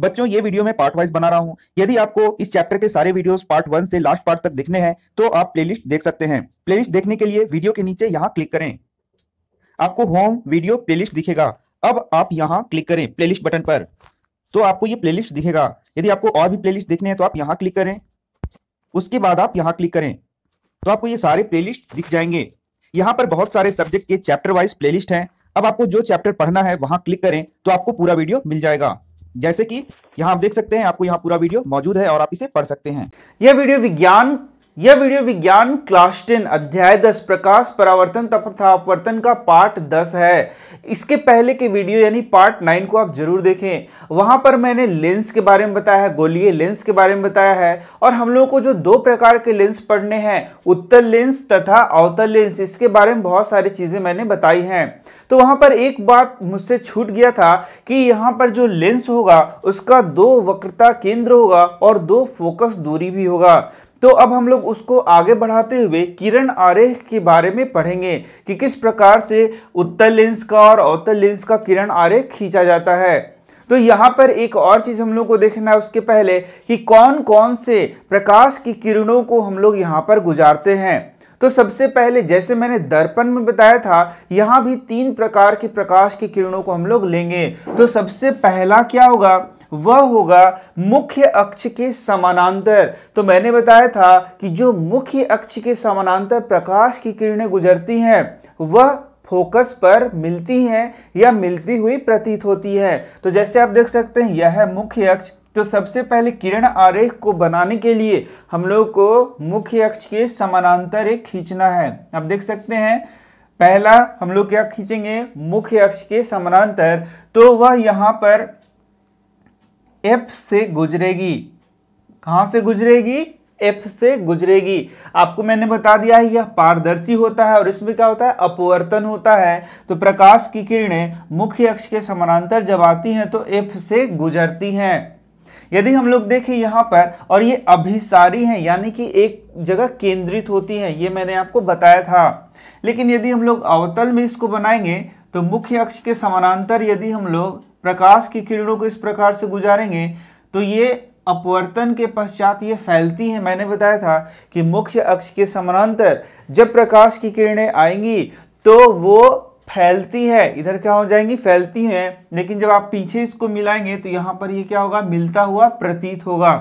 बच्चों ये वीडियो मैं पार्ट वाइज बना रहा हूँ यदि आपको इस चैप्टर के सारे वीडियोस पार्ट वन से लास्ट पार्ट तक देखने हैं तो आप प्लेलिस्ट देख सकते हैं प्लेलिस्ट देखने के लिए वीडियो के नीचे यहाँ क्लिक करें आपको होम वीडियो प्लेलिस्ट दिखेगा अब आप यहाँ क्लिक करें प्लेलिस्ट बटन पर तो आपको ये प्लेलिस्ट दिखेगा यदि आपको और भी प्लेलिस्ट देखने हैं तो आप यहाँ क्लिक करें उसके बाद आप यहाँ क्लिक करें तो आपको ये सारे प्लेलिस्ट दिख जाएंगे यहाँ पर बहुत सारे सब्जेक्ट के चैप्टर वाइज प्लेलिस्ट हैं अब आपको जो चैप्टर पढ़ना है वहां क्लिक करें तो आपको पूरा वीडियो मिल जाएगा जैसे कि यहां आप देख सकते हैं आपको यहां पूरा वीडियो मौजूद है और आप इसे पढ़ सकते हैं यह वीडियो विज्ञान यह वीडियो विज्ञान क्लास टेन अध्याय दस प्रकाश परावर्तन तथा अपवर्तन का पार्ट दस है इसके पहले के वीडियो यानी पार्ट नाइन को आप जरूर देखें वहां पर मैंने लेंस के बारे में बताया है गोलीय लेंस के बारे में बताया है और हम लोगों को जो दो प्रकार के लेंस पढ़ने हैं उत्तर लेंस तथा अवतर लेंस इसके बारे में बहुत सारी चीज़ें मैंने बताई हैं तो वहाँ पर एक बात मुझसे छूट गया था कि यहाँ पर जो लेंस होगा उसका दो वक्रता केंद्र होगा और दो फोकस दूरी भी होगा तो अब हम लोग उसको आगे बढ़ाते हुए किरण आरेख के बारे में पढ़ेंगे कि किस प्रकार से उत्तर लेंस का और अवतर लेंस का किरण आरेख खींचा जाता है तो यहाँ पर एक और चीज़ हम लोग को देखना है उसके पहले कि कौन कौन से प्रकाश की किरणों को हम लोग यहाँ पर गुजारते हैं तो सबसे पहले जैसे मैंने दर्पण में बताया था यहाँ भी तीन प्रकार के प्रकाश की किरणों को हम लोग लेंगे तो सबसे पहला क्या होगा वह होगा मुख्य अक्ष के समानांतर तो मैंने बताया था कि जो मुख्य अक्ष के समानांतर प्रकाश की किरणें गुजरती हैं वह फोकस पर मिलती हैं या मिलती हुई प्रतीत होती है तो जैसे आप देख सकते हैं यह है मुख्य अक्ष तो सबसे पहले किरण आरेख को बनाने के लिए हम लोग को मुख्य अक्ष के समानांतर एक खींचना है आप देख सकते हैं पहला हम लोग क्या खींचेंगे मुख्य अक्ष के समानांतर तो वह यहां पर एफ से गुजरेगी कहां से गुजरेगी एफ से गुजरेगी आपको मैंने बता दिया है यह पारदर्शी होता है और इसमें क्या होता है अपवर्तन होता है तो प्रकाश की किरणें मुख्य अक्ष के समानांतर जब आती हैं तो एफ से गुजरती हैं यदि हम लोग देखें यहाँ पर और ये अभिसारी हैं यानी कि एक जगह केंद्रित होती हैं ये मैंने आपको बताया था लेकिन यदि हम लोग अवतल में इसको बनाएंगे तो मुख्य अक्ष के समानांतर यदि हम लोग प्रकाश की किरणों को इस प्रकार से गुजारेंगे तो ये अपवर्तन के पश्चात ये फैलती हैं मैंने बताया था कि मुख्य अक्ष के समानांतर जब प्रकाश की किरणें आएंगी तो वो फैलती है इधर क्या हो जाएंगी फैलती है लेकिन जब आप पीछे इसको मिलाएंगे तो यहाँ पर ये क्या होगा मिलता हुआ प्रतीत होगा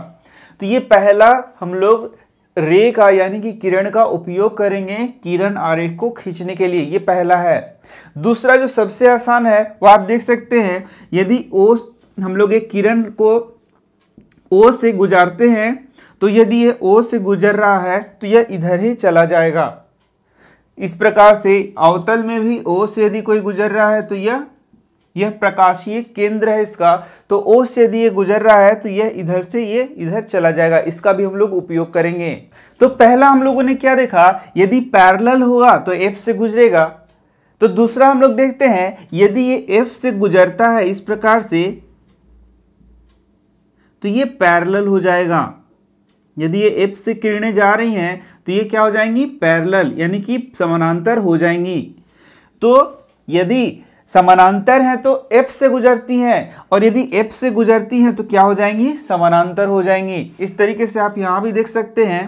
तो ये पहला हम लोग रे का यानी कि किरण का उपयोग करेंगे किरण आरेख को खींचने के लिए ये पहला है दूसरा जो सबसे आसान है वो आप देख सकते हैं यदि ओ हम लोग एक किरण को ओ से गुजारते हैं तो यदि ये ओ से गुजर रहा है तो यह इधर ही चला जाएगा इस प्रकार से अवतल में भी ओ से यदि कोई गुजर रहा है तो यह यह प्रकाशीय केंद्र है इसका तो ओ से यदि यह गुजर रहा है तो यह इधर से ये इधर चला जाएगा इसका भी हम लोग उपयोग करेंगे तो पहला हम लोगों ने क्या देखा यदि पैरल होगा तो एफ से गुजरेगा तो दूसरा हम लोग देखते हैं यदि ये एफ से गुजरता है इस प्रकार से तो ये पैरल हो जाएगा यदि ये एफ से किरणें जा रही हैं तो ये क्या हो जाएंगी पैरेलल यानी कि समानांतर हो जाएंगी तो यदि समानांतर हैं तो एफ से गुजरती हैं और यदि एफ से गुजरती हैं तो क्या हो जाएंगी समानांतर हो जाएंगी इस तरीके से आप यहाँ भी देख सकते हैं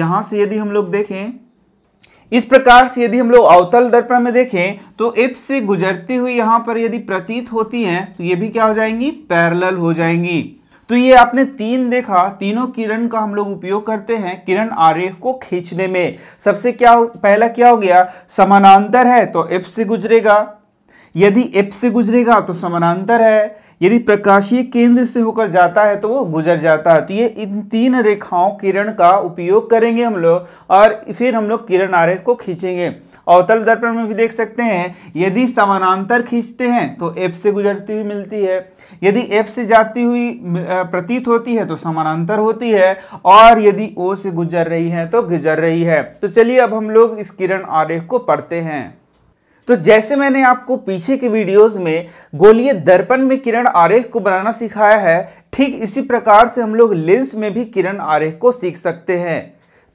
यहाँ से यदि हम लोग देखें इस प्रकार से यदि हम लोग अवतल दर्पण में देखें तो एफ से गुजरती हुई यहाँ पर यदि प्रतीत होती हैं तो ये भी क्या हो जाएंगी पैरेलल हो जाएंगी तो ये आपने तीन देखा तीनों किरण का हम लोग उपयोग करते हैं किरण आरेख को खींचने में सबसे क्या पहला क्या हो गया समानांतर है तो एफ से गुजरेगा यदि एफ से गुजरेगा तो समानांतर है यदि प्रकाशीय केंद्र से होकर जाता है तो वो गुजर जाता है तो ये इन तीन रेखाओं किरण का उपयोग करेंगे हम लोग और फिर हम लोग किरण आरेख को खींचेंगे अवतल दर्पण में भी देख सकते हैं यदि समानांतर खींचते हैं तो एफ से गुजरती हुई मिलती है यदि एफ से जाती हुई प्रतीत होती है तो समानांतर होती है और यदि ओ से गुजर रही है तो गुजर रही है तो चलिए अब हम लोग इस किरण आरेख को पढ़ते हैं तो जैसे मैंने आपको पीछे के वीडियोस में गोलीय दर्पण में किरण आरेख को बनाना सिखाया है ठीक इसी प्रकार से हम लोग लेंस में भी किरण आरेख को सीख सकते हैं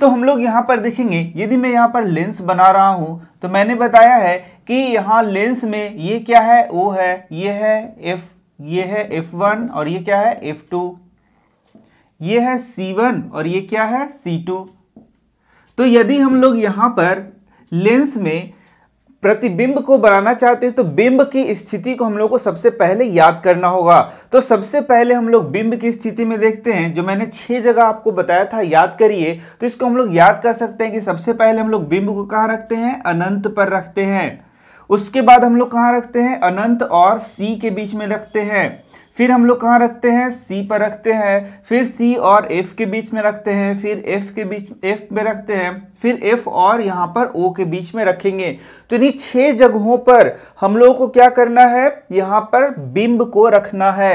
तो हम लोग यहाँ पर देखेंगे यदि मैं यहाँ पर लेंस बना रहा हूँ तो मैंने बताया है कि यहाँ लेंस में ये क्या है ओ है ये है एफ ये है एफ वन और ये क्या है एफ टू ये है सी वन और ये क्या है सी टू तो यदि हम लोग यहाँ पर लेंस में प्रतिबिंब को बनाना चाहते हो तो बिंब की स्थिति को हम लोग को सबसे पहले याद करना होगा तो सबसे पहले हम लोग बिंब की स्थिति में देखते हैं जो मैंने छह जगह आपको बताया था याद करिए तो इसको हम लोग याद कर सकते हैं कि सबसे पहले हम लोग बिंब को कहाँ रखते हैं अनंत पर रखते हैं उसके बाद हम लोग कहाँ रखते हैं अनंत और सी के बीच में रखते हैं फिर हम लोग कहाँ रखते हैं सी पर रखते हैं फिर सी और एफ के बीच में रखते हैं फिर एफ के बीच एफ में रखते हैं फिर एफ और यहाँ पर ओ के बीच में रखेंगे तो इन्हीं छह जगहों पर हम लोगों को क्या करना है यहाँ पर बिंब को रखना है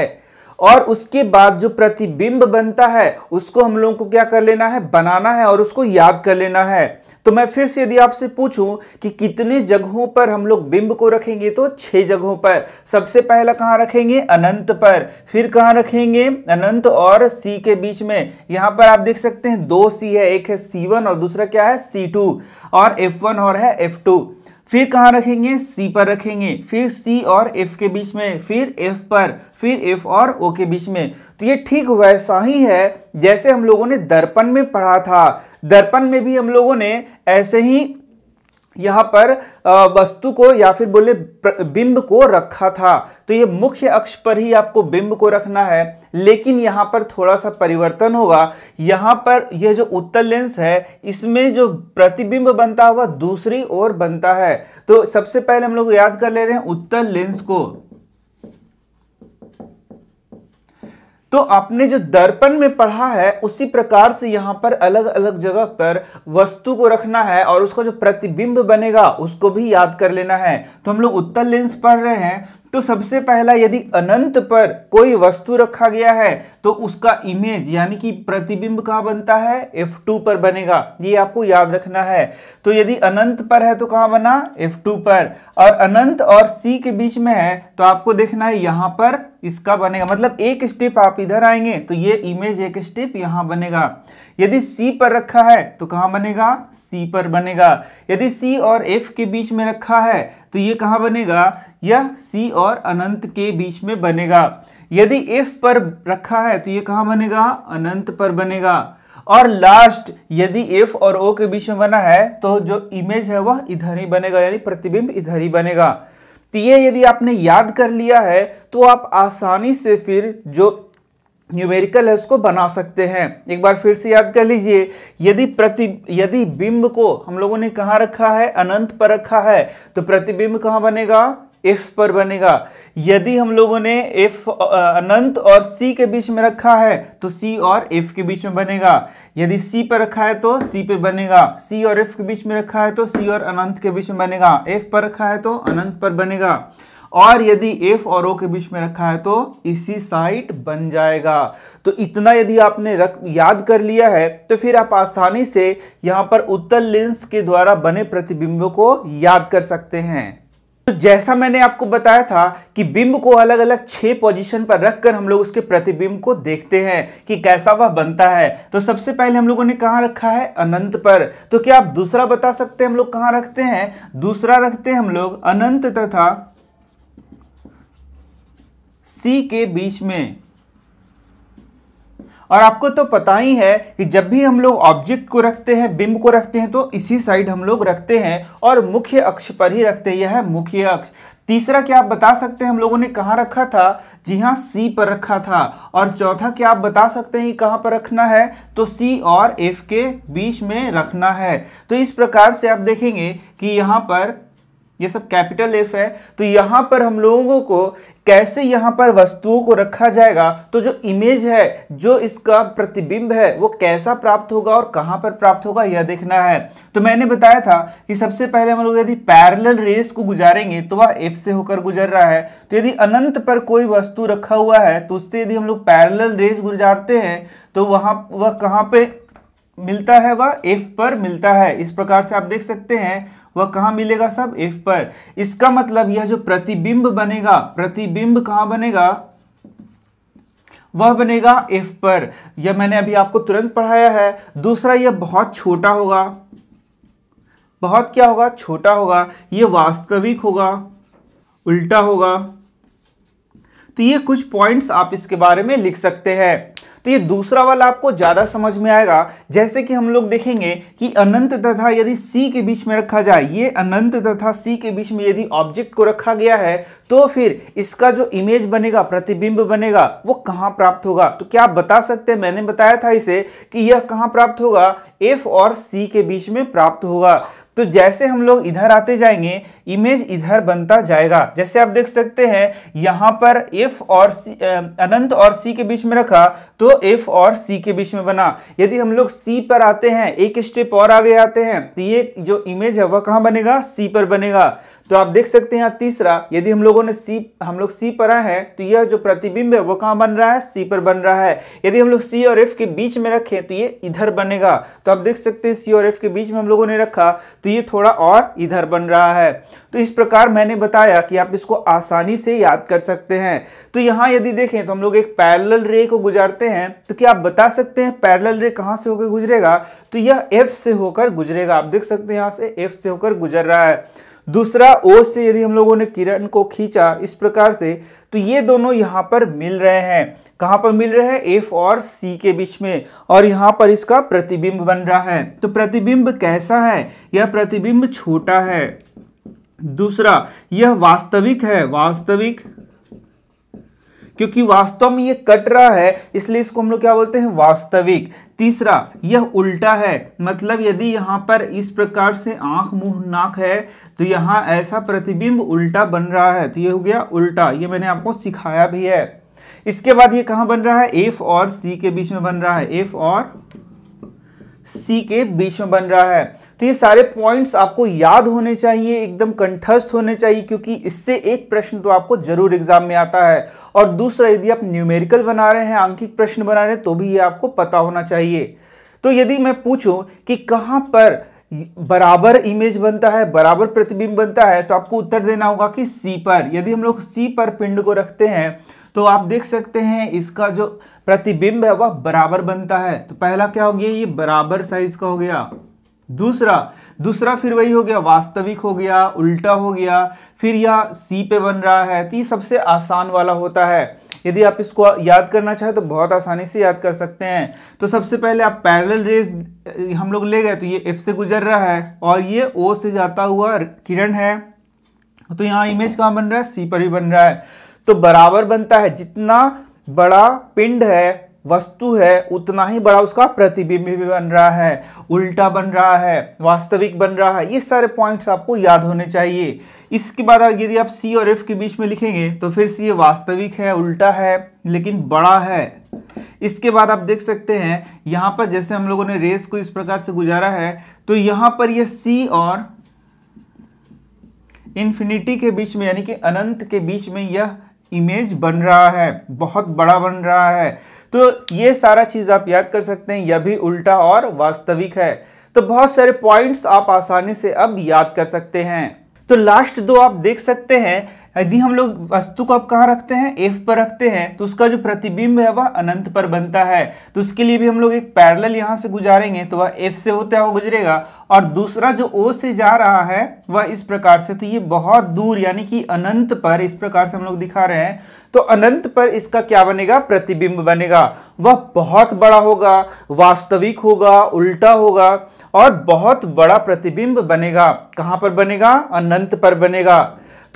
और उसके बाद जो प्रतिबिंब बनता है उसको हम लोगों को क्या कर लेना है बनाना है और उसको याद कर लेना है तो मैं फिर से यदि आपसे पूछूं कि कितने जगहों पर हम लोग बिंब को रखेंगे तो छह जगहों पर सबसे पहला कहाँ रखेंगे अनंत पर फिर कहाँ रखेंगे अनंत और सी के बीच में यहाँ पर आप देख सकते हैं दो सी है एक है सी वन और दूसरा क्या है सी टू और एफ वन और है एफ टू फिर कहाँ रखेंगे सी पर रखेंगे फिर सी और एफ के बीच में फिर एफ पर फिर एफ और ओ के बीच में तो ये ठीक वैसा ही है जैसे हम लोगों ने दर्पण में पढ़ा था दर्पण में भी हम लोगों ने ऐसे ही यहाँ पर वस्तु को या फिर बोले बिंब को रखा था तो ये मुख्य अक्ष पर ही आपको बिंब को रखना है लेकिन यहाँ पर थोड़ा सा परिवर्तन होगा यहाँ पर यह जो उत्तर लेंस है इसमें जो प्रतिबिंब बनता हुआ दूसरी ओर बनता है तो सबसे पहले हम लोग याद कर ले रहे हैं उत्तर लेंस को तो आपने जो दर्पण में पढ़ा है उसी प्रकार से यहाँ पर अलग अलग जगह पर वस्तु को रखना है और उसका जो प्रतिबिंब बनेगा उसको भी याद कर लेना है तो हम लोग उत्तर लेंस पढ़ रहे हैं तो सबसे पहला यदि अनंत पर कोई वस्तु रखा गया है तो उसका इमेज यानी कि प्रतिबिंब कहां बनता है F2 पर बनेगा ये आपको याद रखना है तो यदि अनंत पर है तो कहाँ बना F2 पर और अनंत और C के बीच में है तो आपको देखना है यहां पर इसका बनेगा मतलब एक स्टेप आप इधर आएंगे तो ये इमेज एक स्टेप यहां बनेगा यदि C पर रखा है तो कहां बनेगा C पर बनेगा यदि C और F के बीच में रखा है तो ये कहां बनेगा यह C और अनंत के बीच में बनेगा यदि F पर रखा है तो ये कहां बनेगा अनंत पर बनेगा और लास्ट यदि F और O के बीच में बना है तो जो इमेज है वह इधर ही बनेगा यानी प्रतिबिंब इधर ही बनेगा तो ये यदि आपने याद कर लिया है तो आप आसानी से फिर जो न्यूमेरिकल है उसको बना सकते हैं एक बार फिर से याद कर लीजिए यदि प्रति यदि बिंब को हम लोगों ने कहाँ रखा है अनंत पर रखा है तो प्रतिबिंब कहाँ बनेगा एफ पर बनेगा यदि हम लोगों ने एफ अनंत और सी के बीच में रखा है तो सी और एफ के बीच में बनेगा यदि सी पर रखा है तो सी पे बनेगा सी और एफ के बीच में रखा है तो सी और अनंत के बीच में बनेगा एफ पर रखा है तो अनंत पर बनेगा और यदि एफ और ओ के बीच में रखा है तो इसी साइट बन जाएगा तो इतना यदि आपने रख याद कर लिया है तो फिर आप आसानी से यहाँ पर उत्तल लेंस के द्वारा बने प्रतिबिंबों को याद कर सकते हैं तो जैसा मैंने आपको बताया था कि बिंब को अलग अलग छह पोजीशन पर रखकर हम लोग उसके प्रतिबिंब को देखते हैं कि कैसा वह बनता है तो सबसे पहले हम लोगों ने कहा रखा है अनंत पर तो क्या आप दूसरा बता सकते हैं हम लोग कहां रखते हैं दूसरा रखते हैं हम लोग अनंत तथा सी के बीच में और आपको तो पता ही है कि जब भी हम लोग ऑब्जेक्ट को रखते हैं बिंब को रखते हैं तो इसी साइड हम लोग रखते हैं और मुख्य अक्ष पर ही रखते हैं यह है मुख्य अक्ष तीसरा क्या आप बता सकते हैं हम लोगों ने कहाँ रखा था जी हाँ सी पर रखा था और चौथा क्या आप बता सकते हैं कहाँ पर रखना है तो सी और एफ के बीच में रखना है तो इस प्रकार से आप देखेंगे कि यहाँ पर ये सब कैपिटल एफ है तो यहां पर हम लोगों को कैसे यहां पर वस्तुओं को रखा जाएगा तो जो इमेज है जो इसका प्रतिबिंब है वो कैसा प्राप्त होगा और कहाँ पर प्राप्त होगा यह देखना है तो मैंने बताया था कि सबसे पहले हम लोग यदि पैरेलल रेस को गुजारेंगे तो वह एफ से होकर गुजर रहा है तो यदि अनंत पर कोई वस्तु रखा हुआ है तो उससे यदि हम लोग पैरल रेस गुजारते हैं तो वहां वह कहाँ पर मिलता है वह एफ पर मिलता है इस प्रकार से आप देख सकते हैं वह कहाँ मिलेगा सब एफ पर इसका मतलब यह जो प्रतिबिंब बनेगा प्रतिबिंब कहाँ बनेगा वह बनेगा एफ पर यह मैंने अभी आपको तुरंत पढ़ाया है दूसरा यह बहुत छोटा होगा बहुत क्या होगा छोटा होगा यह वास्तविक होगा उल्टा होगा तो ये कुछ पॉइंट्स आप इसके बारे में लिख सकते हैं तो ये दूसरा वाला आपको ज़्यादा समझ में आएगा जैसे कि हम लोग देखेंगे कि अनंत तथा यदि सी के बीच में रखा जाए ये अनंत तथा सी के बीच में यदि ऑब्जेक्ट को रखा गया है तो फिर इसका जो इमेज बनेगा प्रतिबिंब बनेगा वो कहाँ प्राप्त होगा तो क्या आप बता सकते हैं मैंने बताया था इसे कि यह कहाँ प्राप्त होगा एफ और सी के बीच में प्राप्त होगा तो जैसे हम लोग इधर आते जाएंगे इमेज इधर बनता जाएगा जैसे आप देख सकते हैं यहां पर एफ और सी अनंत और सी के बीच में रखा तो एफ और सी के बीच में बना यदि हम लोग सी पर आते हैं एक स्टेप और आगे आते हैं तो ये जो इमेज है वह कहां बनेगा सी पर बनेगा तो आप देख सकते हैं तीसरा यदि हम लोगों ने सी हम लोग सी पर आए हैं तो यह जो प्रतिबिंब है वो कहाँ बन रहा है सी पर बन रहा है यदि हम लोग सी और एफ के बीच में रखें तो ये इधर बनेगा तो आप देख सकते हैं सी और एफ के बीच में हम लोगों ने रखा तो तो ये थोड़ा और इधर बन रहा है तो इस प्रकार मैंने बताया कि आप इसको आसानी से याद कर सकते हैं तो यहाँ यदि देखें तो हम लोग एक पैरल रे को गुजारते हैं तो क्या आप बता सकते हैं पैरल रे कहाँ से होकर गुजरेगा तो यह एफ से होकर गुजरेगा आप देख सकते हैं यहाँ से एफ से होकर गुजर रहा है दूसरा ओ से यदि हम लोगों ने किरण को खींचा इस प्रकार से तो ये दोनों यहाँ पर मिल रहे हैं कहाँ पर मिल रहे हैं एफ और सी के बीच में और यहाँ पर इसका प्रतिबिंब बन रहा है तो प्रतिबिंब कैसा है यह प्रतिबिंब छोटा है दूसरा यह वास्तविक है वास्तविक क्योंकि वास्तव में ये कट रहा है इसलिए इसको हम लोग क्या बोलते हैं वास्तविक तीसरा यह उल्टा है मतलब यदि यहाँ पर इस प्रकार से आंख मुंह नाक है तो यहाँ ऐसा प्रतिबिंब उल्टा बन रहा है तो ये हो गया उल्टा ये मैंने आपको सिखाया भी है इसके बाद ये कहाँ बन रहा है एफ और सी के बीच में बन रहा है एफ और सी के बीच में बन रहा है तो ये सारे पॉइंट्स आपको याद होने चाहिए एकदम कंठस्थ होने चाहिए क्योंकि इससे एक प्रश्न तो आपको जरूर एग्जाम में आता है और दूसरा यदि आप न्यूमेरिकल बना रहे हैं आंकिक प्रश्न बना रहे हैं तो भी ये आपको पता होना चाहिए तो यदि मैं पूछूं कि कहां पर बराबर इमेज बनता है बराबर प्रतिबिंब बनता है तो आपको उत्तर देना होगा कि सी पर यदि हम लोग सी पर पिंड को रखते हैं तो आप देख सकते हैं इसका जो प्रतिबिंब है वह बराबर बनता है तो पहला क्या हो गया ये बराबर साइज का हो गया दूसरा दूसरा फिर वही हो गया वास्तविक हो गया उल्टा हो गया फिर यह सी पे बन रहा है तो ये सबसे आसान वाला होता है यदि आप इसको याद करना चाहें तो बहुत आसानी से याद कर सकते हैं तो सबसे पहले आप पैरेलल रेज हम लोग ले गए तो ये एफ से गुजर रहा है और ये ओ से जाता हुआ किरण है तो यहाँ इमेज कहाँ बन रहा है सी पर ही बन रहा है तो बराबर बनता है जितना बड़ा पिंड है वस्तु है उतना ही बड़ा उसका प्रतिबिंब भी बन रहा है उल्टा बन रहा है वास्तविक बन रहा है ये सारे पॉइंट्स आपको याद होने चाहिए इसके बाद यदि आप सी और एफ के बीच में लिखेंगे तो फिर से ये वास्तविक है उल्टा है लेकिन बड़ा है इसके बाद आप देख सकते हैं यहाँ पर जैसे हम लोगों ने रेस को इस प्रकार से गुजारा है तो यहाँ पर यह सी और इन्फिनिटी के बीच में यानी कि अनंत के बीच में यह इमेज बन रहा है बहुत बड़ा बन रहा है तो ये सारा चीज़ आप याद कर सकते हैं यह भी उल्टा और वास्तविक है तो बहुत सारे पॉइंट्स आप आसानी से अब याद कर सकते हैं तो लास्ट दो आप देख सकते हैं यदि हम लोग वस्तु को अब कहाँ रखते हैं एफ पर रखते हैं तो उसका जो प्रतिबिंब है वह अनंत पर बनता है तो उसके लिए भी हम लोग एक पैरल यहाँ से गुजारेंगे तो वह एफ से होता हुआ गुजरेगा और दूसरा जो ओ से जा रहा है वह इस प्रकार से तो ये बहुत दूर यानी कि अनंत पर इस प्रकार से हम लोग दिखा रहे हैं तो अनंत पर इसका क्या बनेगा प्रतिबिंब बनेगा वह बहुत बड़ा होगा वास्तविक होगा उल्टा होगा और बहुत बड़ा प्रतिबिंब बनेगा कहाँ पर बनेगा अनंत पर बनेगा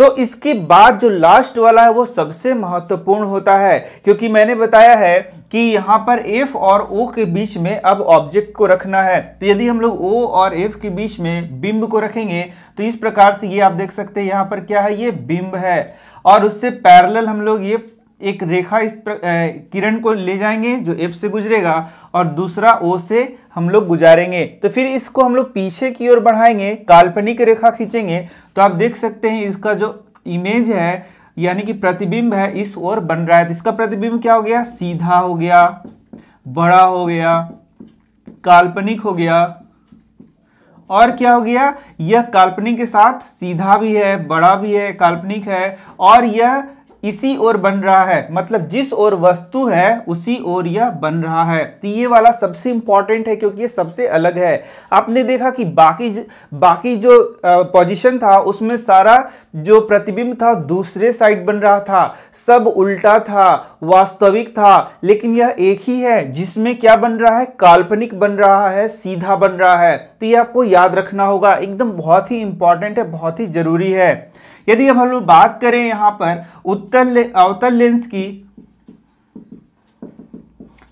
तो इसके बाद जो लास्ट वाला है वो सबसे महत्वपूर्ण होता है क्योंकि मैंने बताया है कि यहाँ पर एफ और ओ के बीच में अब ऑब्जेक्ट को रखना है तो यदि हम लोग ओ और एफ के बीच में बिंब को रखेंगे तो इस प्रकार से ये आप देख सकते हैं यहाँ पर क्या है ये बिंब है और उससे पैरेलल हम लोग ये एक रेखा इस किरण को ले जाएंगे जो एफ से गुजरेगा और दूसरा ओ से हम लोग गुजारेंगे तो फिर इसको हम लोग पीछे की ओर बढ़ाएंगे काल्पनिक रेखा खींचेंगे तो आप देख सकते हैं इसका जो इमेज है यानी कि प्रतिबिंब है इस ओर बन रहा है तो इसका प्रतिबिंब क्या हो गया सीधा हो गया बड़ा हो गया काल्पनिक हो गया और क्या हो गया यह काल्पनिक के साथ सीधा भी है बड़ा भी है काल्पनिक है और यह इसी ओर बन रहा है मतलब जिस ओर वस्तु है उसी ओर यह बन रहा है तो ये वाला सबसे इंपॉर्टेंट है क्योंकि ये सबसे अलग है आपने देखा कि बाकी बाकी जो पोजीशन था उसमें सारा जो प्रतिबिंब था दूसरे साइड बन रहा था सब उल्टा था वास्तविक था लेकिन यह एक ही है जिसमें क्या बन रहा है काल्पनिक बन रहा है सीधा बन रहा है तो ये आपको याद रखना होगा एकदम बहुत ही इंपॉर्टेंट है बहुत ही जरूरी है यदि अब हम लोग बात करें यहाँ पर उत्तर अवतल लेंस की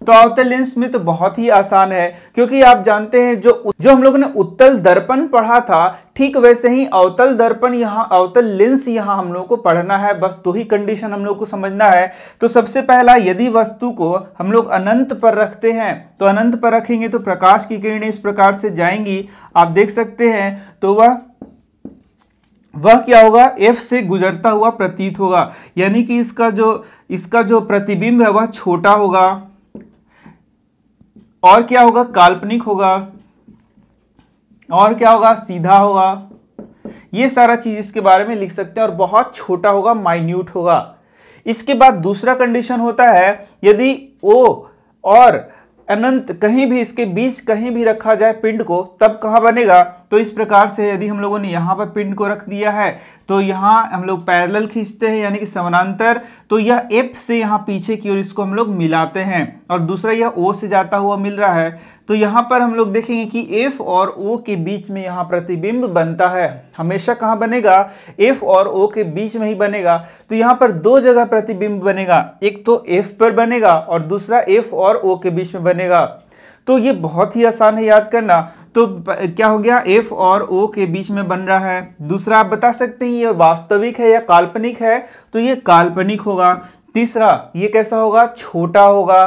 तो अवतल लेंस में तो बहुत ही आसान है क्योंकि आप जानते हैं जो जो हम लोगों ने उत्तल दर्पण पढ़ा था ठीक वैसे ही अवतल दर्पण यहाँ अवतल लेंस यहाँ हम लोग को पढ़ना है बस दो तो ही कंडीशन हम लोग को समझना है तो सबसे पहला यदि वस्तु को हम लोग अनंत पर रखते हैं तो अनंत पर रखेंगे तो प्रकाश की किरणें इस प्रकार से जाएंगी आप देख सकते हैं तो वह वह क्या होगा एफ से गुजरता हुआ प्रतीत होगा यानी कि इसका जो इसका जो प्रतिबिंब है वह छोटा होगा और क्या होगा काल्पनिक होगा और क्या होगा सीधा होगा ये सारा चीज इसके बारे में लिख सकते हैं और बहुत छोटा होगा माइन्यूट होगा इसके बाद दूसरा कंडीशन होता है यदि ओ और अनंत कहीं भी इसके बीच कहीं भी रखा जाए पिंड को तब कहाँ बनेगा तो इस प्रकार से यदि हम लोगों ने यहाँ पर पिंड को रख दिया है तो यहाँ हम लोग पैरल खींचते हैं यानी कि समानांतर तो यह एफ से यहाँ पीछे की ओर इसको हम लोग मिलाते हैं और दूसरा यह ओ से जाता हुआ मिल रहा है तो यहाँ पर हम लोग देखेंगे कि एफ और ओ के बीच में यहाँ प्रतिबिंब बनता है हमेशा कहाँ बनेगा एफ और ओ के बीच में ही बनेगा तो यहाँ पर दो जगह प्रतिबिंब बनेगा एक तो एफ पर बनेगा और दूसरा एफ और ओ के बीच में बनेगा तो ये बहुत ही आसान है याद करना तो क्या हो गया एफ और ओ के बीच में बन रहा है दूसरा आप बता सकते हैं ये वास्तविक है या काल्पनिक है तो ये काल्पनिक होगा तीसरा ये कैसा होगा छोटा होगा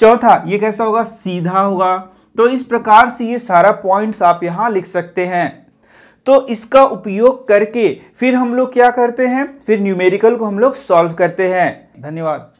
चौथा ये कैसा होगा सीधा होगा तो इस प्रकार से ये सारा पॉइंट्स आप यहाँ लिख सकते हैं तो इसका उपयोग करके फिर हम लोग क्या करते हैं फिर न्यूमेरिकल को हम लोग सॉल्व करते हैं धन्यवाद